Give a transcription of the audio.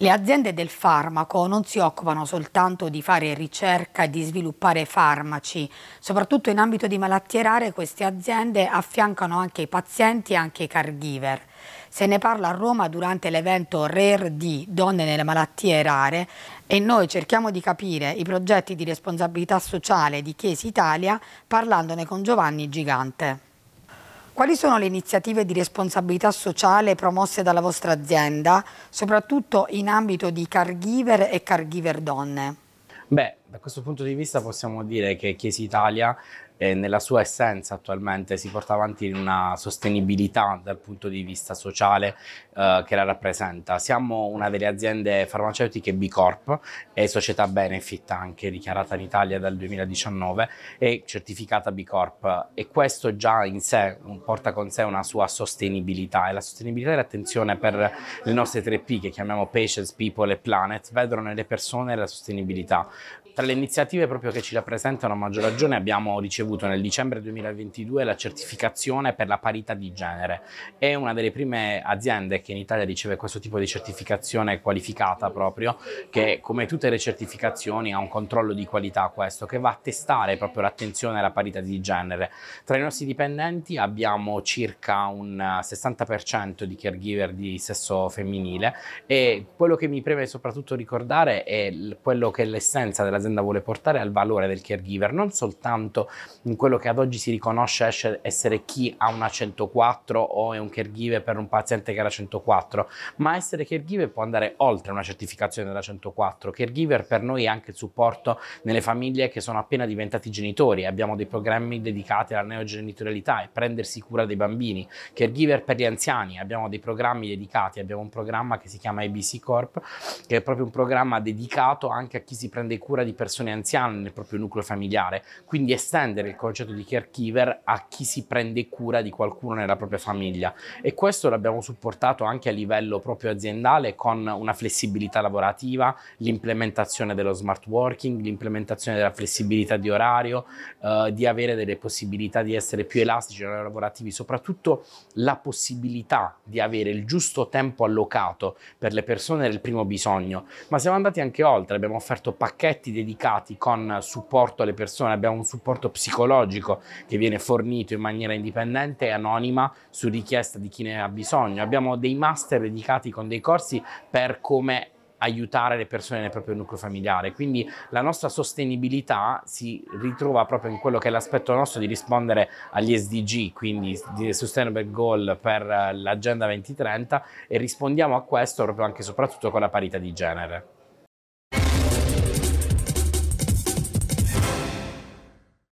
Le aziende del farmaco non si occupano soltanto di fare ricerca e di sviluppare farmaci, soprattutto in ambito di malattie rare queste aziende affiancano anche i pazienti e anche i caregiver. Se ne parla a Roma durante l'evento Rare D, Donne nelle malattie rare, e noi cerchiamo di capire i progetti di responsabilità sociale di Chiesi Italia parlandone con Giovanni Gigante. Quali sono le iniziative di responsabilità sociale promosse dalla vostra azienda, soprattutto in ambito di caregiver e caregiver donne? Beh, da questo punto di vista possiamo dire che Chiesa Italia eh, nella sua essenza attualmente si porta avanti in una sostenibilità dal punto di vista sociale eh, che la rappresenta. Siamo una delle aziende farmaceutiche B Corp e società benefit anche dichiarata in Italia dal 2019 e certificata B Corp e questo già in sé porta con sé una sua sostenibilità e la sostenibilità e l'attenzione per le nostre tre p che chiamiamo Patients, People e Planet vedono nelle persone la sostenibilità tra le iniziative proprio che ci rappresentano a maggior ragione abbiamo ricevuto nel dicembre 2022 la certificazione per la parità di genere. È una delle prime aziende che in Italia riceve questo tipo di certificazione qualificata proprio, che come tutte le certificazioni ha un controllo di qualità questo, che va a testare proprio l'attenzione alla parità di genere. Tra i nostri dipendenti abbiamo circa un 60% di caregiver di sesso femminile e quello che mi preme soprattutto ricordare è quello che è l'essenza dell'azienda l'azienda vuole portare al valore del caregiver, non soltanto in quello che ad oggi si riconosce essere chi ha una 104 o è un caregiver per un paziente che era 104, ma essere caregiver può andare oltre una certificazione della 104. Caregiver per noi è anche il supporto nelle famiglie che sono appena diventati genitori, abbiamo dei programmi dedicati alla neogenitorialità e prendersi cura dei bambini, caregiver per gli anziani, abbiamo dei programmi dedicati, abbiamo un programma che si chiama ABC Corp, che è proprio un programma dedicato anche a chi si prende cura di persone anziane nel proprio nucleo familiare, quindi estendere il concetto di caregiver a chi si prende cura di qualcuno nella propria famiglia e questo l'abbiamo supportato anche a livello proprio aziendale con una flessibilità lavorativa, l'implementazione dello smart working, l'implementazione della flessibilità di orario, eh, di avere delle possibilità di essere più elastici nei lavorativi, soprattutto la possibilità di avere il giusto tempo allocato per le persone del primo bisogno, ma siamo andati anche oltre, abbiamo offerto pacchetti di dedicati con supporto alle persone, abbiamo un supporto psicologico che viene fornito in maniera indipendente e anonima su richiesta di chi ne ha bisogno, abbiamo dei master dedicati con dei corsi per come aiutare le persone nel proprio nucleo familiare. Quindi la nostra sostenibilità si ritrova proprio in quello che è l'aspetto nostro di rispondere agli SDG, quindi Sustainable Goal per eh, l'Agenda 2030 e rispondiamo a questo proprio anche e soprattutto con la parità di genere.